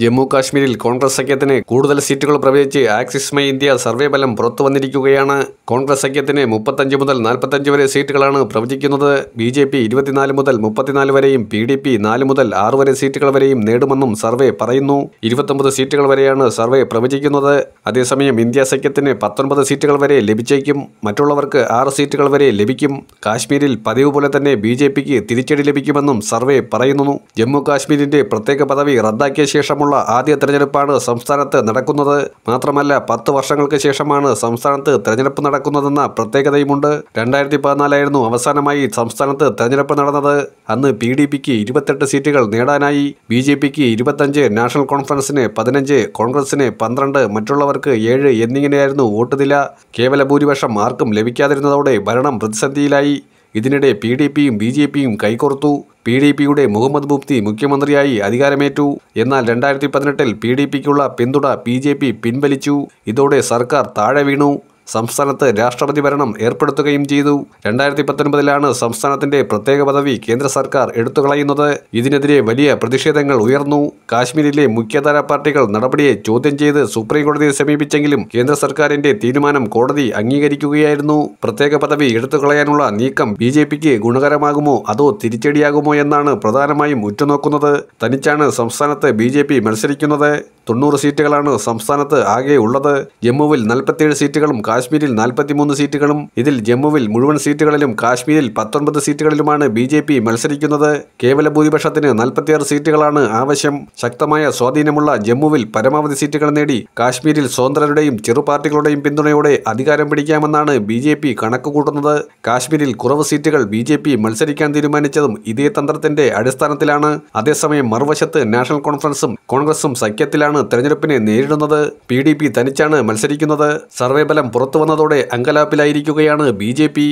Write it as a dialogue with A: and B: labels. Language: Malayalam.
A: ജമ്മു കാശ്മീരിൽ കോൺഗ്രസ് സഖ്യത്തിന് കൂടുതൽ സീറ്റുകൾ പ്രവചിച്ച് ആക്സിസ് മൈ ഇന്ത്യ സർവേ ഫലം പുറത്തു വന്നിരിക്കുകയാണ് കോൺഗ്രസ് സഖ്യത്തിന് മുപ്പത്തഞ്ച് മുതൽ നാൽപ്പത്തഞ്ച് വരെ സീറ്റുകളാണ് പ്രവചിക്കുന്നത് ബി ജെ പി ഇരുപത്തിനാല് മുതൽ മുപ്പത്തിനാല് വരെയും പി ഡി പി നാല് മുതൽ ആറ് വരെ സീറ്റുകൾ വരെയും നേടുമെന്നും സർവേ പറയുന്നു ഇരുപത്തൊമ്പത് സീറ്റുകൾ വരെയാണ് സർവേ പ്രവചിക്കുന്നത് അതേസമയം ഇന്ത്യ സഖ്യത്തിന് പത്തൊൻപത് സീറ്റുകൾ വരെ ലഭിച്ചേക്കും മറ്റുള്ളവർക്ക് ആറ് സീറ്റുകൾ വരെ ലഭിക്കും കാശ്മീരിൽ പതിവ് പോലെ തന്നെ ബി ജെ പിക്ക് തിരിച്ചടി ലഭിക്കുമെന്നും സർവേ പറയുന്നു ജമ്മു കാശ്മീരിന്റെ പ്രത്യേക പദവി റദ്ദാക്കിയ ശേഷം ശേഷമുള്ള ആദ്യ തെരഞ്ഞെടുപ്പാണ് സംസ്ഥാനത്ത് നടക്കുന്നത് മാത്രമല്ല പത്ത് വർഷങ്ങൾക്ക് ശേഷമാണ് സംസ്ഥാനത്ത് തെരഞ്ഞെടുപ്പ് നടക്കുന്നതെന്ന പ്രത്യേകതയുമുണ്ട് രണ്ടായിരത്തി പതിനാലായിരുന്നു അവസാനമായി സംസ്ഥാനത്ത് തെരഞ്ഞെടുപ്പ് നടന്നത് അന്ന് പി ഡി പിക്ക് ഇരുപത്തെട്ട് സീറ്റുകൾ നേടാനായി ബി ജെ പിക്ക് ഇരുപത്തഞ്ച് നാഷണൽ കോൺഫറൻസിന് പതിനഞ്ച് കോൺഗ്രസിന് പന്ത്രണ്ട് മറ്റുള്ളവർക്ക് ഏഴ് എന്നിങ്ങനെയായിരുന്നു വോട്ട് നില കേവല ഭൂരിപക്ഷം ആർക്കും ലഭിക്കാതിരുന്നതോടെ ഭരണം പ്രതിസന്ധിയിലായി ഇതിനിടെ പി ഡി പിയും ബി ജെ പിയും കൈകോർത്തു പി ഡി പിയുടെ മുഹമ്മദ് മുഫ്തി മുഖ്യമന്ത്രിയായി അധികാരമേറ്റു എന്നാൽ രണ്ടായിരത്തി പതിനെട്ടിൽ പി ഡി പിക്കുള്ള പിന്തുണ പി ജെ പി പിൻവലിച്ചു ഇതോടെ സർക്കാർ താഴെ വീണു സംസ്ഥാനത്ത് രാഷ്ട്രപതി ഭരണം ഏർപ്പെടുത്തുകയും ചെയ്തു രണ്ടായിരത്തി പത്തൊൻപതിലാണ് സംസ്ഥാനത്തിന്റെ പ്രത്യേക പദവി കേന്ദ്ര സർക്കാർ എടുത്തുകളയുന്നത് ഇതിനെതിരെ വലിയ പ്രതിഷേധങ്ങൾ ഉയർന്നു കാശ്മീരിലെ മുഖ്യധാര പാർട്ടികൾ നടപടിയെ ചോദ്യം ചെയ്ത് സുപ്രീം കോടതിയെ സമീപിച്ചെങ്കിലും കേന്ദ്ര സർക്കാരിന്റെ തീരുമാനം കോടതി അംഗീകരിക്കുകയായിരുന്നു പ്രത്യേക പദവി എടുത്തുകളയാനുള്ള നീക്കം ബി ജെ പിക്ക് ഗുണകരമാകുമോ അതോ തിരിച്ചടിയാകുമോ എന്നാണ് പ്രധാനമായും ഉറ്റുനോക്കുന്നത് തനിച്ചാണ് സംസ്ഥാനത്ത് ബി മത്സരിക്കുന്നത് തൊണ്ണൂറ് സീറ്റുകളാണ് സംസ്ഥാനത്ത് ആകെ ഉള്ളത് ജമ്മുവിൽ നാൽപ്പത്തിയേഴ് സീറ്റുകളും കാശ്മീരിൽ നാൽപ്പത്തിമൂന്ന് സീറ്റുകളും ഇതിൽ ജമ്മുവിൽ മുഴുവൻ സീറ്റുകളിലും കാശ്മീരിൽ പത്തൊൻപത് സീറ്റുകളിലുമാണ് ബി ജെ പി മത്സരിക്കുന്നത് കേവല ഭൂരിപക്ഷത്തിന് നാൽപ്പത്തിയാറ് സീറ്റുകളാണ് ആവശ്യം ശക്തമായ സ്വാധീനമുള്ള ജമ്മുവിൽ പരമാവധി സീറ്റുകൾ നേടി കാശ്മീരിൽ സ്വതന്ത്രരുടെയും ചെറുപാർട്ടികളുടെയും പിന്തുണയോടെ അധികാരം പിടിക്കാമെന്നാണ് ബി ജെ പി കണക്കുകൂട്ടുന്നത് കാശ്മീരിൽ കുറവ് സീറ്റുകൾ ബി ജെ പി മത്സരിക്കാൻ തീരുമാനിച്ചതും ഇതേ തന്ത്രത്തിന്റെ അടിസ്ഥാനത്തിലാണ് അതേസമയം മറുവശത്ത് നാഷണൽ കോൺഫറൻസും കോൺഗ്രസും സഖ്യത്തിലാണ് തെരഞ്ഞെടുപ്പിനെ നേരിടുന്നത് പി ഡി പി തനിച്ചാണ് മത്സരിക്കുന്നത് സർവേ ബലം പുറത്തുവന്നതോടെ അങ്കലാപ്പിലായിരിക്കുകയാണ് ബി ജെ പി